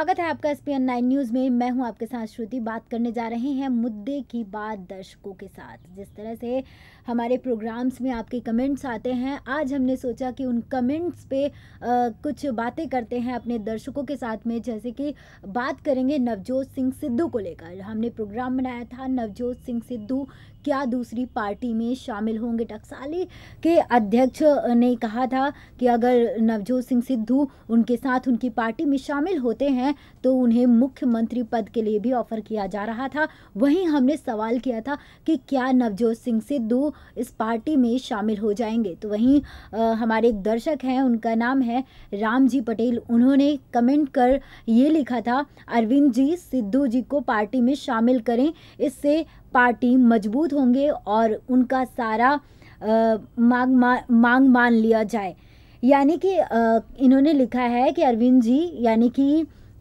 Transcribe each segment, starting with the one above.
स्वागत है आपका S P N nine news में मैं हूं आपके साथ श्रुति बात करने जा रहे हैं मुद्दे की बात दर्शकों के साथ जिस तरह से हमारे प्रोग्राम्स में आपके कमेंट्स आते हैं आज हमने सोचा कि उन कमेंट्स पे आ, कुछ बातें करते हैं अपने दर्शकों के साथ में जैसे कि बात करेंगे नवजोत सिंह सिद्धू को लेकर हमने प्रोग्राम बनाया था नवजोत सिंह सिद्धू क्या दूसरी पार्टी में शामिल होंगे टकसाली के अध्यक्ष ने कहा था कि अगर नवजोत सिंह सिद्धू उनके साथ उनकी पार्टी में शामिल होते हैं हैं तो उन्हें मुख्यमंत्री पद के लिए भी ऑफर किया जा रहा था वहीं हमने सवाल किया था कि क्या नवजोत सिंह सिद्धू इस पार्टी में शामिल हो जाएंगे तो वहीं आ, हमारे एक दर्शक हैं उनका नाम है राम जी पटेल उन्होंने कमेंट कर ये लिखा था अरविंद जी सिद्धू जी को पार्टी में शामिल करें इससे पार्टी मजबूत होंगे और उनका सारा आ, मांग मा, मांग मान लिया जाए यानी कि इन्होंने लिखा है कि अरविंद जी यानी कि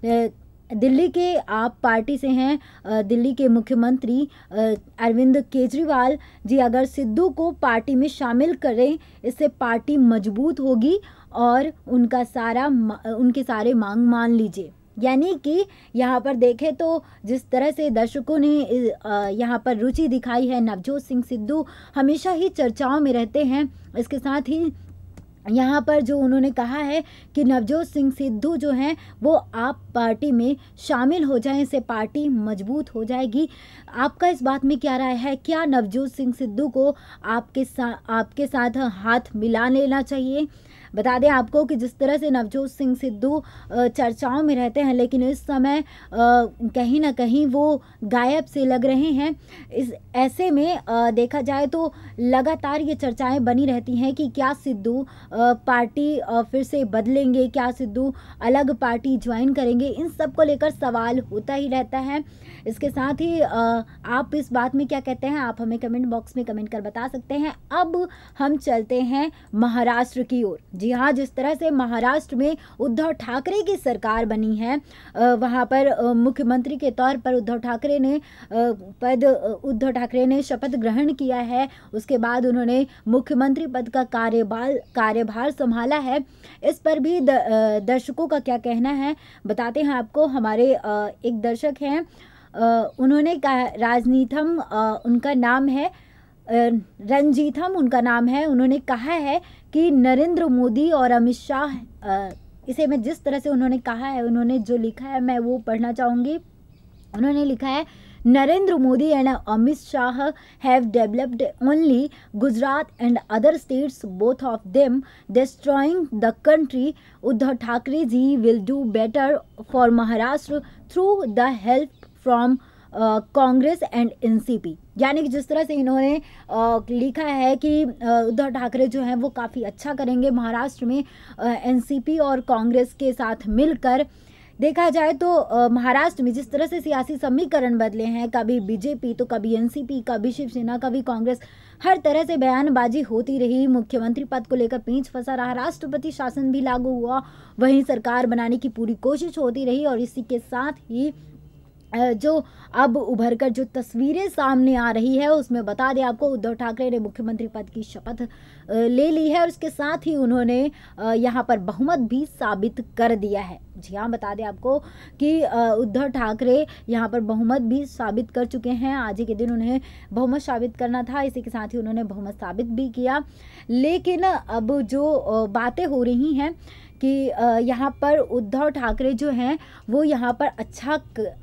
दिल्ली के आप पार्टी से हैं दिल्ली के मुख्यमंत्री अरविंद केजरीवाल जी अगर सिद्धू को पार्टी में शामिल करें इससे पार्टी मजबूत होगी और उनका सारा उनके सारे मांग मान लीजिए यानी कि यहाँ पर देखें तो जिस तरह से दर्शकों ने यहाँ पर रुचि दिखाई है नवजोत सिंह सिद्धू हमेशा ही चर्चाओं में रहते हैं इसके साथ ही यहाँ पर जो उन्होंने कहा है कि नवजोत सिंह सिद्धू जो हैं वो आप पार्टी में शामिल हो जाएं से पार्टी मजबूत हो जाएगी आपका इस बात में क्या राय है क्या नवजोत सिंह सिद्धू को आपके साथ आपके साथ हाथ मिला लेना चाहिए बता दें आपको कि जिस तरह से नवजोत सिंह सिद्धू चर्चाओं में रहते हैं लेकिन इस समय कहीं ना कहीं वो गायब से लग रहे हैं इस ऐसे में देखा जाए तो लगातार ये चर्चाएं बनी रहती हैं कि क्या सिद्धू पार्टी फिर से बदलेंगे क्या सिद्धू अलग पार्टी ज्वाइन करेंगे इन सब को लेकर सवाल होता ही रहता है इसके साथ ही आप इस बात में क्या कहते हैं आप हमें कमेंट बॉक्स में कमेंट कर बता सकते हैं अब हम चलते हैं महाराष्ट्र की ओर जी हाँ जिस तरह से महाराष्ट्र में उद्धव ठाकरे की सरकार बनी है वहाँ पर मुख्यमंत्री के तौर पर उद्धव ठाकरे ने पद उद्धव ठाकरे ने शपथ ग्रहण किया है उसके बाद उन्होंने मुख्यमंत्री पद का कार्यभार कार्यभार संभाला है इस पर भी द, दर्शकों का क्या कहना है बताते हैं आपको हमारे एक दर्शक हैं उन्होंने कहा राजनीतम उनका नाम है रंजीतम उनका नाम है उन्होंने कहा है कि नरेंद्र मोदी और अमित शाह इसे मैं जिस तरह से उन्होंने कहा है उन्होंने जो लिखा है मैं वो पढ़ना चाहूँगी उन्होंने लिखा है Narendra Modi and Amit Shah have developed only Gujarat and other states both of them destroying the country Uddhav Thackeray ji will do better for Maharashtra through the help from Congress and NCP यानी कि जिस तरह से इन्होंने आ, लिखा है कि उद्धव ठाकरे जो हैं वो काफ़ी अच्छा करेंगे महाराष्ट्र में एनसीपी और कांग्रेस के साथ मिलकर देखा जाए तो महाराष्ट्र में जिस तरह से सियासी समीकरण बदले हैं कभी बीजेपी तो कभी एनसीपी कभी शिवसेना कभी कांग्रेस हर तरह से बयानबाजी होती रही मुख्यमंत्री पद को लेकर पींच फंसा रहा राष्ट्रपति शासन भी लागू हुआ वहीं सरकार बनाने की पूरी कोशिश होती रही और इसी के साथ ही जो अब उभर कर जो तस्वीरें सामने आ रही है उसमें बता दें आपको उद्धव ठाकरे ने मुख्यमंत्री पद की शपथ ले ली है और इसके साथ ही उन्होंने यहाँ पर बहुमत भी साबित कर दिया है जी हाँ बता दें आपको कि उद्धव ठाकरे यहाँ पर बहुमत भी साबित कर चुके हैं आज ही के दिन उन्हें बहुमत साबित करना था इसी के साथ ही उन्होंने बहुमत साबित भी किया लेकिन अब जो बातें हो रही हैं कि यहाँ पर उद्धव ठाकरे जो हैं वो यहाँ पर अच्छा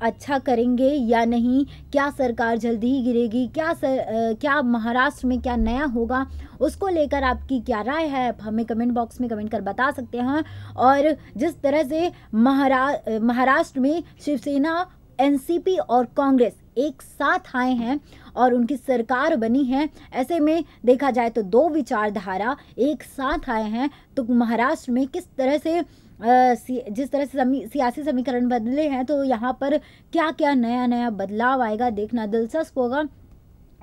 अच्छा करेंगे या नहीं क्या सरकार जल्दी ही गिरेगी क्या सर, क्या महाराष्ट्र में क्या नया होगा उसको लेकर आपकी क्या राय है आप हमें कमेंट बॉक्स में कमेंट कर बता सकते हैं और जिस तरह से महारा महाराष्ट्र में शिवसेना एनसीपी और कांग्रेस एक साथ आए हैं और उनकी सरकार बनी है ऐसे में देखा जाए तो दो विचारधारा एक साथ आए हैं तो महाराष्ट्र में किस तरह से जिस तरह से सियासी समीकरण बदले हैं तो यहाँ पर क्या क्या नया नया बदलाव आएगा देखना दिलचस्प होगा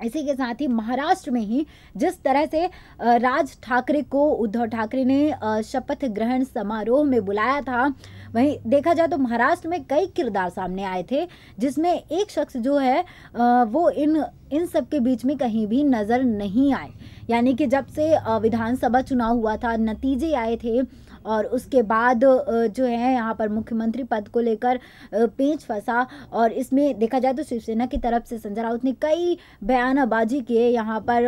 इसी के साथ ही महाराष्ट्र में ही जिस तरह से राज ठाकरे को उद्धव ठाकरे ने शपथ ग्रहण समारोह में बुलाया था वहीं देखा जाए तो महाराष्ट्र में कई किरदार सामने आए थे जिसमें एक शख्स जो है वो इन इन सब के बीच में कहीं भी नज़र नहीं आए यानी कि जब से विधानसभा चुनाव हुआ था नतीजे आए थे और उसके बाद जो है यहाँ पर मुख्यमंत्री पद को लेकर पेंच फंसा और इसमें देखा जाए तो शिवसेना की तरफ से संजय राउत ने कई बयानबाजी किए यहाँ पर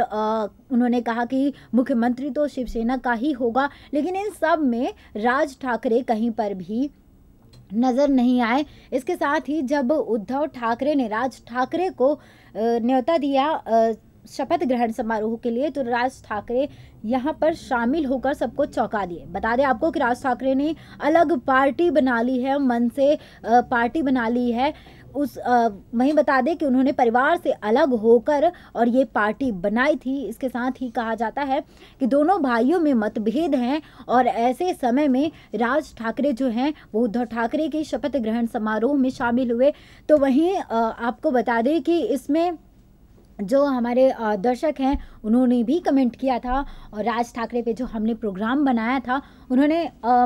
उन्होंने कहा कि मुख्यमंत्री तो शिवसेना का ही होगा लेकिन इन सब में राज ठाकरे कहीं पर भी नज़र नहीं आए इसके साथ ही जब उद्धव ठाकरे ने राज ठाकरे को न्योता दिया शपथ ग्रहण समारोह के लिए तो राज ठाकरे यहाँ पर शामिल होकर सबको चौंका दिए बता दें आपको कि राज ठाकरे ने अलग पार्टी बना ली है मन से पार्टी बना ली है उस वहीं बता दें कि उन्होंने परिवार से अलग होकर और ये पार्टी बनाई थी इसके साथ ही कहा जाता है कि दोनों भाइयों में मतभेद हैं और ऐसे समय में राज ठाकरे जो हैं वो उद्धव ठाकरे के शपथ ग्रहण समारोह में शामिल हुए तो वहीं आपको बता दें कि इसमें जो हमारे दर्शक हैं उन्होंने भी कमेंट किया था और राज ठाकरे पे जो हमने प्रोग्राम बनाया था उन्होंने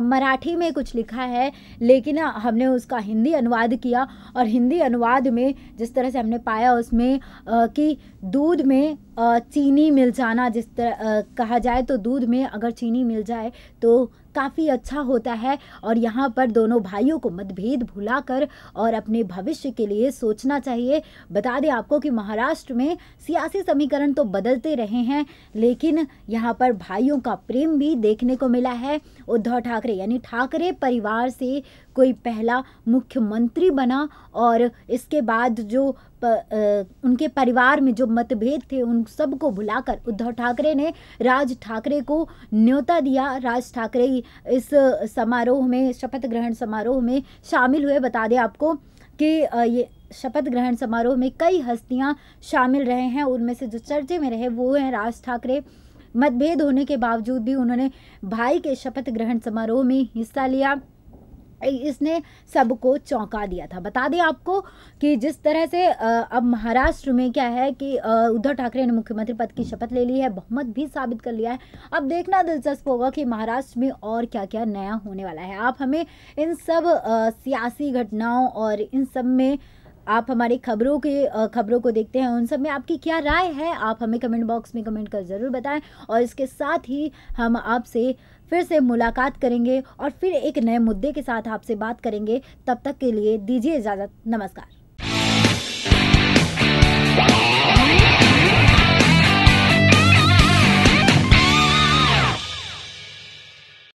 मराठी में कुछ लिखा है लेकिन हमने उसका हिंदी अनुवाद किया और हिंदी अनुवाद में जिस तरह से हमने पाया उसमें कि दूध में चीनी मिल जाना जिस तरह कहा जाए तो दूध में अगर चीनी मिल जाए तो काफ़ी अच्छा होता है और यहाँ पर दोनों भाइयों को मतभेद भुलाकर और अपने भविष्य के लिए सोचना चाहिए बता दें आपको कि महाराष्ट्र में सियासी समीकरण तो बदलते रहे हैं लेकिन यहाँ पर भाइयों का प्रेम भी देखने को मिला है उद्धव ठाकरे यानी ठाकरे परिवार से कोई पहला मुख्यमंत्री बना और इसके बाद जो उनके परिवार में जो मतभेद थे उन सबको भुलाकर उद्धव ठाकरे ने राज ठाकरे को न्योता दिया राज ठाकरे इस समारोह में शपथ ग्रहण समारोह में शामिल हुए बता दें आपको कि ये शपथ ग्रहण समारोह में कई हस्तियां शामिल रहे हैं उनमें से जो चर्चे में रहे वो हैं राज ठाकरे मतभेद होने के बावजूद भी उन्होंने भाई के शपथ ग्रहण समारोह में हिस्सा लिया इसने सबको चौंका दिया था बता दें आपको कि जिस तरह से अब महाराष्ट्र में क्या है कि उद्धव ठाकरे ने मुख्यमंत्री पद की शपथ ले ली है बहुमत भी साबित कर लिया है अब देखना दिलचस्प होगा कि महाराष्ट्र में और क्या क्या नया होने वाला है आप हमें इन सब सियासी घटनाओं और इन सब में आप हमारी खबरों के खबरों को देखते हैं उन सब में आपकी क्या राय है आप हमें कमेंट बॉक्स में कमेंट कर ज़रूर बताएं और इसके साथ ही हम आपसे फिर से मुलाकात करेंगे और फिर एक नए मुद्दे के साथ आपसे बात करेंगे तब तक के लिए दीजिए इजाज़त नमस्कार